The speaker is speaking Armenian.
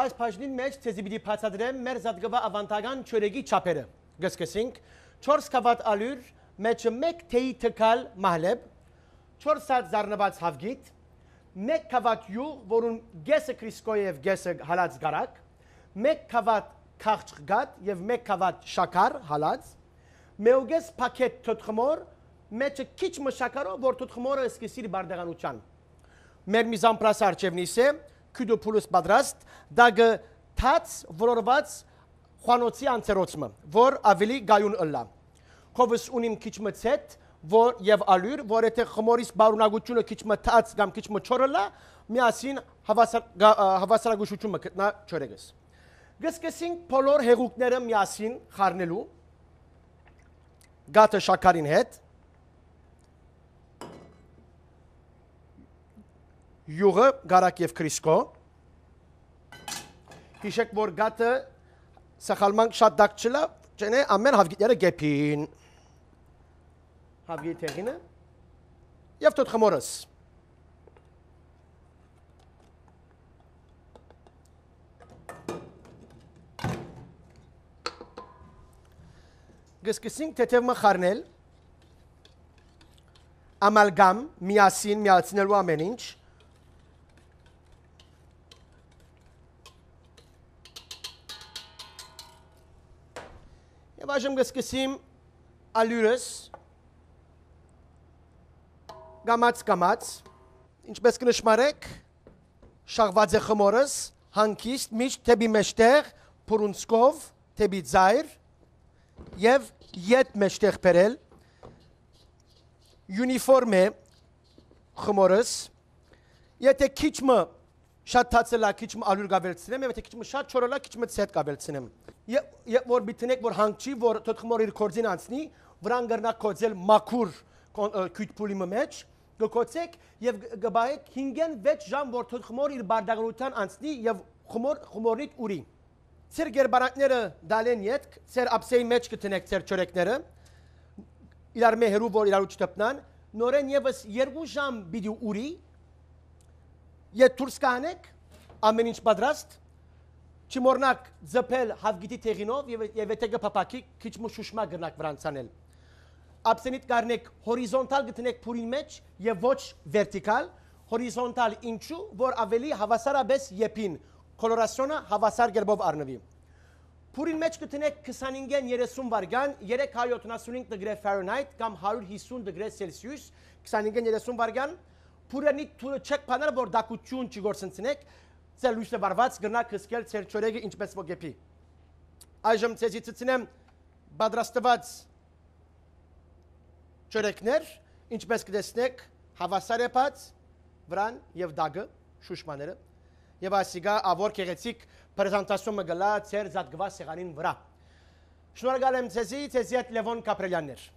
այս բաժնին մեջ ցեզի պիտի բացատրեմ մեր զատկվա ավանդական ճորեգի չափերը։ Գսկսենք 4 կավատ ալյուր մեջը 1 թեյի թկալ մահլեբ, 4 սատ զառնված հավգիտ, 1 կավատ յուղ, որուն գեսը քրիսկոյ եւ գեսը հալած գարակ, 1 կավատ քաղճղ գատ եւ 1 կավատ շաքար հալած, մեուգես փակետ թոթխմոր, մեջը քիչ մշակարով որ թոթխմորը սկսի բարդեղանության։ Մեր միզամպրասը արժևնիս է քյուդոփուլուս պատրաստ դագը թաց վրորված խանոցի անցերոցը որ ավելի գայուն ըլլա քովս ունիմ քիչ մցետ որ եւ ալյուր որեթե խմորից բարունակությունը քիչ մտած կամ քիչ մչորելա միասին հավասարագույնությունը գտնա չորեգս գսկսինք բոլոր հեղուկները միասին խառնելու գաթը շաքարին հետ յուղը, գարակ և քրիսկո, հիշեք, որ գատը սխալման շատ դակ չլա, չեն է ամեն հավգիտները գեպին, հավգիտ հեղինը և թոտ խմորս։ գսկսինք թեթևմը խարնել, ամալգամ, միասին, միացնելու ամեն ինչ, Այժմ կսկսիմ ալյուրս գամած-գամած, ինչպես կնշմարեք, շաղված է խմորս, հանքիստ միշտ թեպի մեջտեղ, պուրունցքով, թեպի ձայր և ետ մեջտեղ պերել, յունիվորմ է խմորս, եթե քիչ մը շատ ցածելա քիչ ալյուր գավելցնեմ եւ եթե քիչ շատ չորելա քիչ մը ցետ գավելցնեմ եւ որ մտնեք որ հանգչի որ թոթ խմոր իր կորձին անցնի վրան գրնա կոծել մաքուր քույտ փուլի մեջ գկոծեք եւ գբայեք 5-ն 6 ժամ որ թոթ խմոր իր բարդագնության անցնի եւ խմոր խմորնիտ ուրի ծեր գերբանակները դալեն յետք ծեր ապսեի մեջ կտնեք ծեր ճորեկները իրար մե հերու որ իրար ու չտպնան նորեն եւս 2 ժամ բիդի ուրի Եթե դուրս կանեք, ամեն ինչ պատրաստ, չմոռնաք ձփել հավգիտի թեղինով եւ եւ եթե կփապակի քիչ մշուշմա գնաք վրանցանել։ Աբսենիտ կարնեք հորիզոնտալ գտնեք փուրին մեջ եւ ոչ վերտիկալ, հորիզոնտալ ինչու, որ ավելի հավասարաբես եփին կոլորացիոնը հավասար գերբով առնվի։ Փուրին մեջ գտնեք 25-ին 30 վարգան 375 դգրե Fahrenheit կամ 150 դգրե Celsius 25-ին 30 վարգան 1 փուրանի թուրը չեք փանել որ դակություն չգործընցնեք ցել լույսը վարված գնաք հսկել ցեր ճորեգը ինչպես ոգեպի այժմ ցեզի ցցնեմ բադրաստված ճորեգներ ինչպես կտեսնեք հավասար է բաց վրան եւ դագը շուշմաները եւ ասիգա ավոր կեղեցիկ պրեզենտացիոն մը գլա ցեր զատգվա սեղանին վրա շնորհակալ եմ ցեզի ցեզի հետ լևոն կապրելյաններ